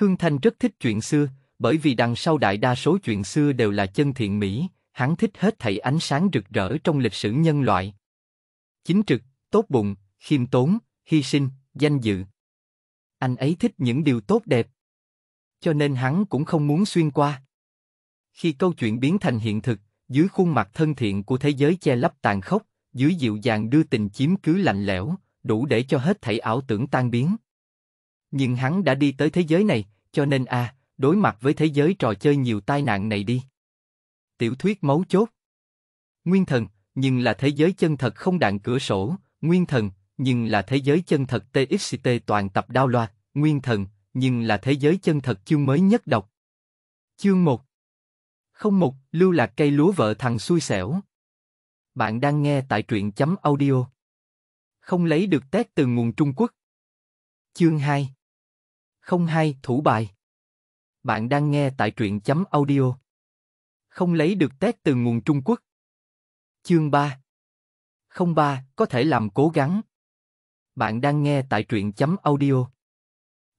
Hương Thanh rất thích chuyện xưa, bởi vì đằng sau đại đa số chuyện xưa đều là chân thiện mỹ, hắn thích hết thảy ánh sáng rực rỡ trong lịch sử nhân loại. Chính trực, tốt bụng, khiêm tốn, hy sinh, danh dự. Anh ấy thích những điều tốt đẹp. Cho nên hắn cũng không muốn xuyên qua. Khi câu chuyện biến thành hiện thực, dưới khuôn mặt thân thiện của thế giới che lấp tàn khốc, dưới dịu dàng đưa tình chiếm cứ lạnh lẽo, đủ để cho hết thảy ảo tưởng tan biến. Nhưng hắn đã đi tới thế giới này, cho nên a, à, đối mặt với thế giới trò chơi nhiều tai nạn này đi. Tiểu thuyết mấu chốt. Nguyên thần, nhưng là thế giới chân thật không đạn cửa sổ, nguyên thần, nhưng là thế giới chân thật TXT toàn tập đao loạt, nguyên thần, nhưng là thế giới chân thật chương mới nhất độc Chương 1 Không một, lưu lạc cây lúa vợ thằng xui xẻo. Bạn đang nghe tại truyện chấm audio. Không lấy được tét từ nguồn Trung Quốc. Chương 2 không hay, thủ bài. Bạn đang nghe tại truyện chấm audio. Không lấy được tét từ nguồn Trung Quốc. Chương 3 03, có thể làm cố gắng. Bạn đang nghe tại truyện chấm audio.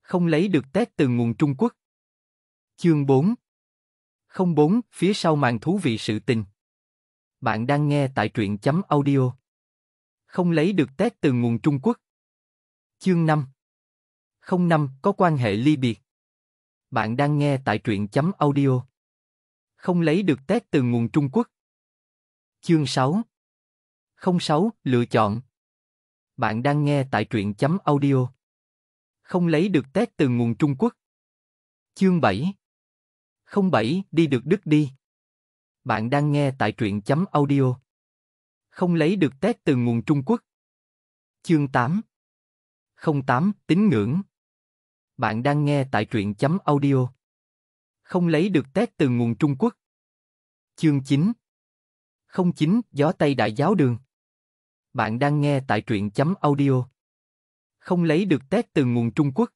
Không lấy được tét từ nguồn Trung Quốc. Chương 4 04, phía sau màn thú vị sự tình. Bạn đang nghe tại truyện chấm audio. Không lấy được tét từ nguồn Trung Quốc. Chương 5 05 có quan hệ ly biệt. Bạn đang nghe tại truyện chấm audio. Không lấy được Tết từ nguồn Trung Quốc. Chương 6 06 Lựa chọn Bạn đang nghe tại truyện chấm audio. Không lấy được Tết từ nguồn Trung Quốc. Chương 7 07 Đi được Đức đi. Bạn đang nghe tại truyện chấm audio. Không lấy được Tết từ nguồn Trung Quốc. Chương 8 08 Tín ngưỡng bạn đang nghe tại truyện chấm audio. Không lấy được tét từ nguồn Trung Quốc. Chương 9 chính Gió Tây Đại Giáo Đường Bạn đang nghe tại truyện chấm audio. Không lấy được tét từ nguồn Trung Quốc.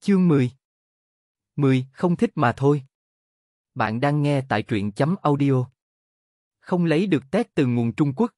Chương 10 10 Không thích mà thôi. Bạn đang nghe tại truyện chấm audio. Không lấy được tét từ nguồn Trung Quốc.